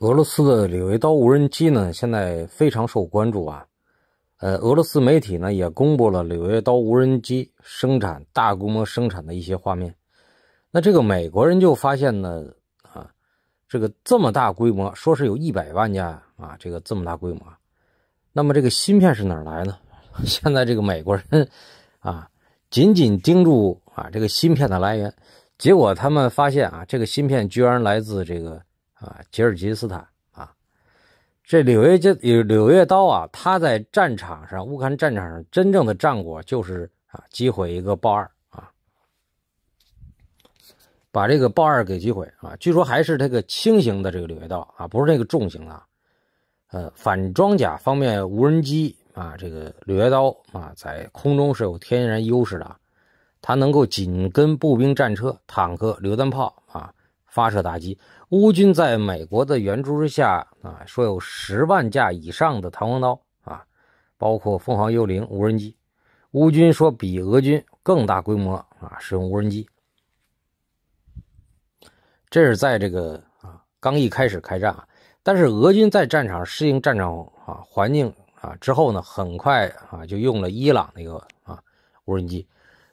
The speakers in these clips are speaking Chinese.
俄罗斯的“柳维刀”无人机呢，现在非常受关注啊。呃，俄罗斯媒体呢也公布了“柳维刀”无人机生产、大规模生产的一些画面。那这个美国人就发现呢，啊，这个这么大规模，说是有一百万架啊，这个这么大规模。那么这个芯片是哪来呢？现在这个美国人啊，紧紧盯住啊这个芯片的来源。结果他们发现啊，这个芯片居然来自这个。啊，吉尔吉斯斯坦啊，这柳叶剑、柳柳叶刀啊，它在战场上，乌克兰战场上真正的战果就是啊，击毁一个豹二啊，把这个豹二给击毁啊。据说还是这个轻型的这个柳叶刀啊，不是那个重型的。呃，反装甲方面，无人机啊，这个柳叶刀啊，在空中是有天然优势的，它能够紧跟步兵战车、坦克、榴弹炮啊。发射打击，乌军在美国的援助之下啊，说有十万架以上的“弹簧刀”啊，包括“凤凰幽灵”无人机。乌军说比俄军更大规模啊，使用无人机。这是在这个啊刚一开始开战，啊，但是俄军在战场适应战场啊环境啊之后呢，很快啊就用了伊朗那个啊无人机。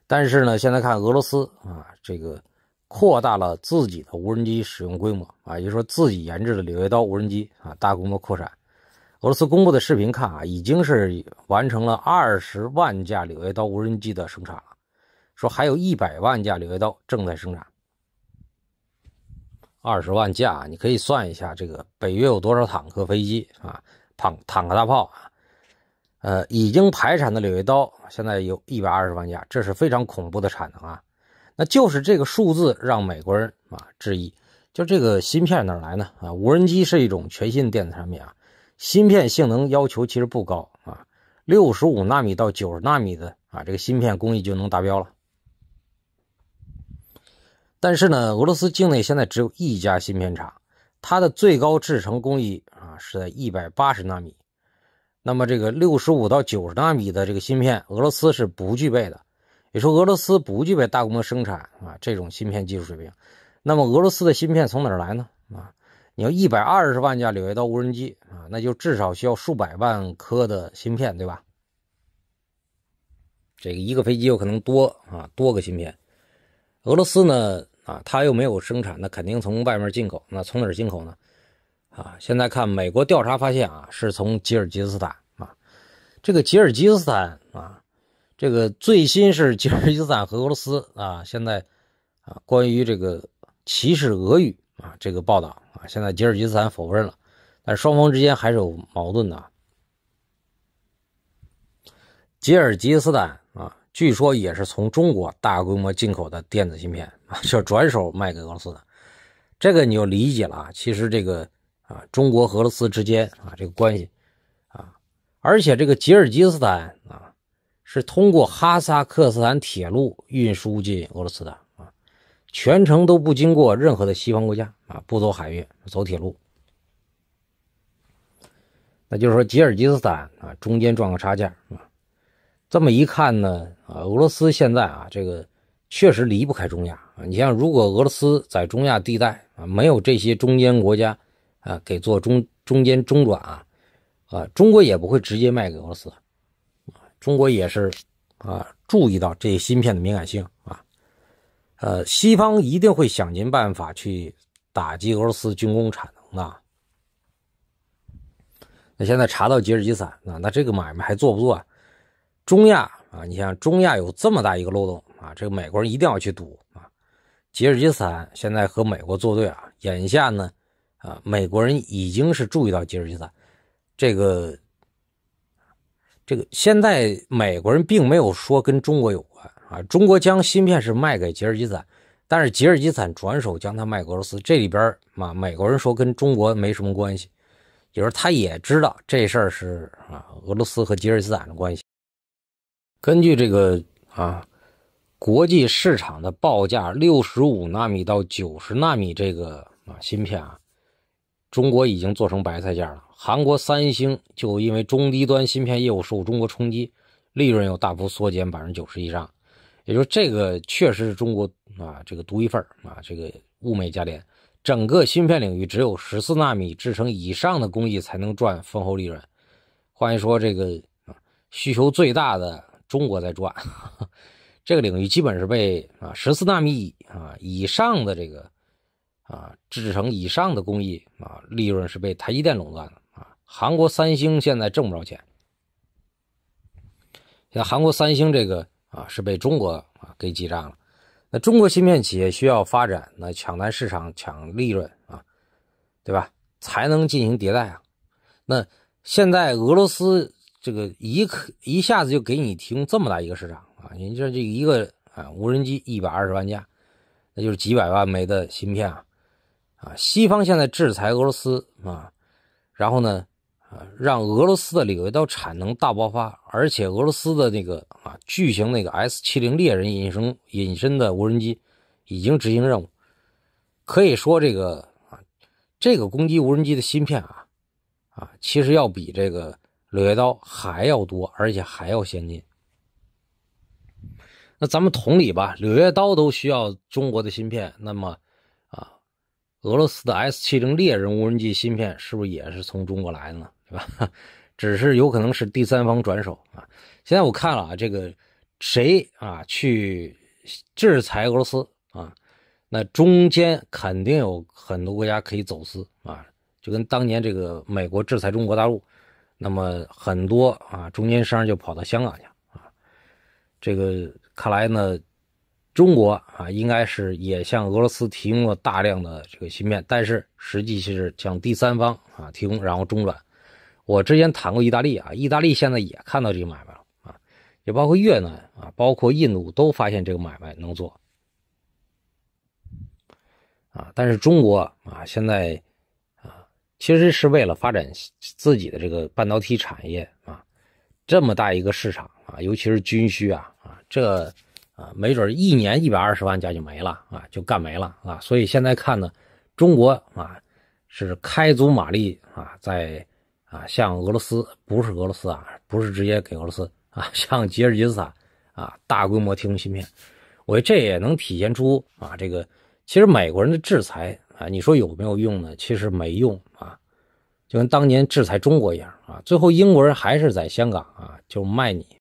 但是呢，现在看俄罗斯啊这个。扩大了自己的无人机使用规模啊，也就是说，自己研制的“柳叶刀”无人机啊，大规模扩展。俄罗斯公布的视频看啊，已经是完成了二十万架“柳叶刀”无人机的生产了，说还有一百万架“柳叶刀”正在生产。二十万架，你可以算一下，这个北约有多少坦克、飞机啊、坦坦克大炮啊？呃，已经排产的“柳叶刀”现在有一百二十万架，这是非常恐怖的产能啊！那就是这个数字让美国人啊质疑，就这个芯片哪来呢？啊，无人机是一种全新的电子产品啊，芯片性能要求其实不高啊，六十五纳米到九十纳米的啊，这个芯片工艺就能达标了。但是呢，俄罗斯境内现在只有一家芯片厂，它的最高制成工艺啊是在一百八十纳米，那么这个六十五到九十纳米的这个芯片，俄罗斯是不具备的。你说俄罗斯不具备大规模生产啊这种芯片技术水平，那么俄罗斯的芯片从哪儿来呢？啊，你要一百二十万架柳叶刀无人机啊，那就至少需要数百万颗的芯片，对吧？这个一个飞机有可能多啊多个芯片，俄罗斯呢啊它又没有生产，那肯定从外面进口，那从哪儿进口呢？啊，现在看美国调查发现啊是从吉尔吉斯斯坦啊，这个吉尔吉斯坦。这个最新是吉尔吉斯斯坦和俄罗斯啊，现在啊，关于这个歧视俄语啊这个报道啊，现在吉尔吉斯斯坦否认了，但双方之间还是有矛盾的。吉尔吉斯斯坦啊，据说也是从中国大规模进口的电子芯片啊，就转手卖给俄罗斯的，这个你就理解了啊。其实这个啊，中国和俄罗斯之间啊，这个关系啊，而且这个吉尔吉斯斯坦啊。是通过哈萨克斯坦铁路运输进俄罗斯的啊，全程都不经过任何的西方国家啊，不走海运，走铁路。那就是说吉尔吉斯坦啊，中间赚个差价啊。这么一看呢，啊，俄罗斯现在啊，这个确实离不开中亚啊。你像如果俄罗斯在中亚地带啊，没有这些中间国家啊，给做中中间中转啊，啊，中国也不会直接卖给俄罗斯。中国也是，啊，注意到这些芯片的敏感性啊，呃，西方一定会想尽办法去打击俄罗斯军工产能的。那现在查到吉尔吉斯啊，那这个买卖还做不做？啊？中亚啊，你像中亚有这么大一个漏洞啊，这个美国人一定要去堵啊。吉尔吉斯现在和美国作对啊，眼下呢，啊，美国人已经是注意到吉尔吉斯这个。这个现在美国人并没有说跟中国有关啊，中国将芯片是卖给吉尔吉斯坦，但是吉尔吉斯坦转手将它卖俄罗斯，这里边嘛美国人说跟中国没什么关系，也是他也知道这事儿是啊俄罗斯和吉尔吉斯坦的关系。根据这个啊国际市场的报价，六十五纳米到九十纳米这个啊芯片啊，中国已经做成白菜价了。韩国三星就因为中低端芯片业务受中国冲击，利润又大幅缩减百分之九十以上。也就这个确实是中国啊，这个独一份啊，这个物美价廉。整个芯片领域只有十四纳米制成以上的工艺才能赚丰厚利润。换一说这个啊，需求最大的中国在赚，这个领域基本是被啊十四纳米啊以上的这个啊制成以上的工艺啊利润是被台积电垄断的。韩国三星现在挣不着钱，像韩国三星这个啊是被中国啊给挤占了。那中国芯片企业需要发展，那抢占市场、抢利润啊，对吧？才能进行迭代啊。那现在俄罗斯这个一可一下子就给你提供这么大一个市场啊！你这这一个啊无人机一百二十万架，那就是几百万枚的芯片啊！啊，西方现在制裁俄罗斯啊，然后呢？啊，让俄罗斯的柳叶刀产能大爆发，而且俄罗斯的那个啊巨型那个 S70 猎人隐身隐身的无人机已经执行任务，可以说这个啊这个攻击无人机的芯片啊啊其实要比这个柳叶刀还要多，而且还要先进。那咱们同理吧，柳叶刀都需要中国的芯片，那么啊俄罗斯的 S70 猎人无人机芯片是不是也是从中国来的呢？对吧？只是有可能是第三方转手啊。现在我看了啊，这个谁啊去制裁俄罗斯啊？那中间肯定有很多国家可以走私啊，就跟当年这个美国制裁中国大陆，那么很多啊中间商就跑到香港去啊。这个看来呢，中国啊应该是也向俄罗斯提供了大量的这个芯片，但是实际是向第三方啊提供，然后中转。我之前谈过意大利啊，意大利现在也看到这个买卖了啊，也包括越南啊，包括印度都发现这个买卖能做啊。但是中国啊，现在啊，其实是为了发展自己的这个半导体产业啊，这么大一个市场啊，尤其是军需啊啊，这啊没准一年一百二十万家就没了啊，就干没了啊。所以现在看呢，中国啊是开足马力啊，在。啊，像俄罗斯不是俄罗斯啊，不是直接给俄罗斯啊，像吉尔吉斯坦啊，大规模提供芯片，我这也能体现出啊，这个其实美国人的制裁啊，你说有没有用呢？其实没用啊，就跟当年制裁中国一样啊，最后英国人还是在香港啊就卖你。